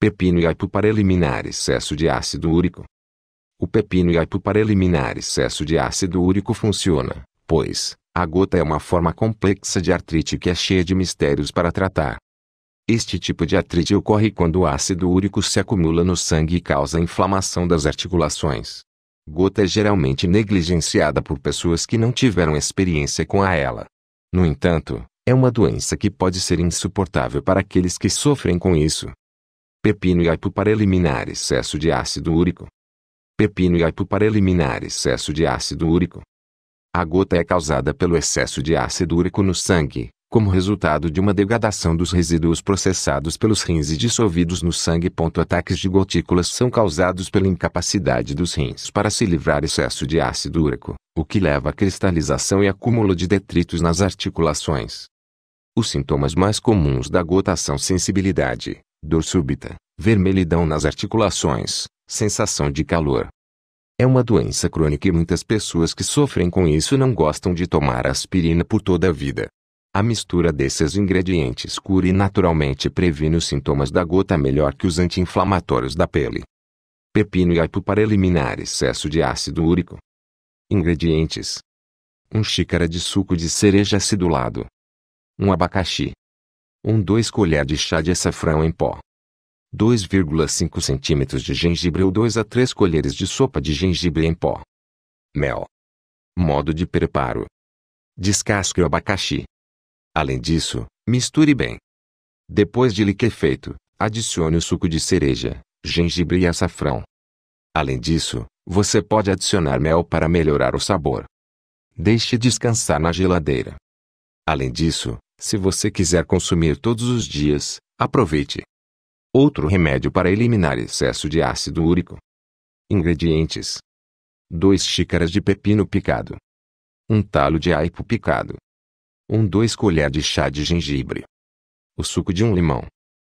Pepino e aipo para eliminar excesso de ácido úrico. O pepino e aipo para eliminar excesso de ácido úrico funciona, pois, a gota é uma forma complexa de artrite que é cheia de mistérios para tratar. Este tipo de artrite ocorre quando o ácido úrico se acumula no sangue e causa inflamação das articulações. Gota é geralmente negligenciada por pessoas que não tiveram experiência com a ela. No entanto, é uma doença que pode ser insuportável para aqueles que sofrem com isso, Pepino e aipo para eliminar excesso de ácido úrico. Pepino e aipo para eliminar excesso de ácido úrico. A gota é causada pelo excesso de ácido úrico no sangue, como resultado de uma degradação dos resíduos processados pelos rins e dissolvidos no sangue. Ataques de gotículas são causados pela incapacidade dos rins para se livrar excesso de ácido úrico, o que leva à cristalização e acúmulo de detritos nas articulações. Os sintomas mais comuns da gota são sensibilidade, dor súbita, vermelhidão nas articulações, sensação de calor. É uma doença crônica e muitas pessoas que sofrem com isso não gostam de tomar aspirina por toda a vida. A mistura desses ingredientes cura e naturalmente previne os sintomas da gota melhor que os anti-inflamatórios da pele. Pepino e aipo para eliminar excesso de ácido úrico. Ingredientes: 1 xícara de suco de cereja acidulado, 1 abacaxi, 1 2 colher de chá de açafrão em pó. 2,5 centímetros de gengibre ou 2 a 3 colheres de sopa de gengibre em pó. Mel. Modo de preparo. Descasque o abacaxi. Além disso, misture bem. Depois de liquefeito, adicione o suco de cereja, gengibre e açafrão. Além disso, você pode adicionar mel para melhorar o sabor. Deixe descansar na geladeira. Além disso, se você quiser consumir todos os dias, aproveite. Outro remédio para eliminar excesso de ácido úrico. Ingredientes: 2 xícaras de pepino picado, 1 talo de aipo picado, 1 2 colher de chá de gengibre, o suco de um limão,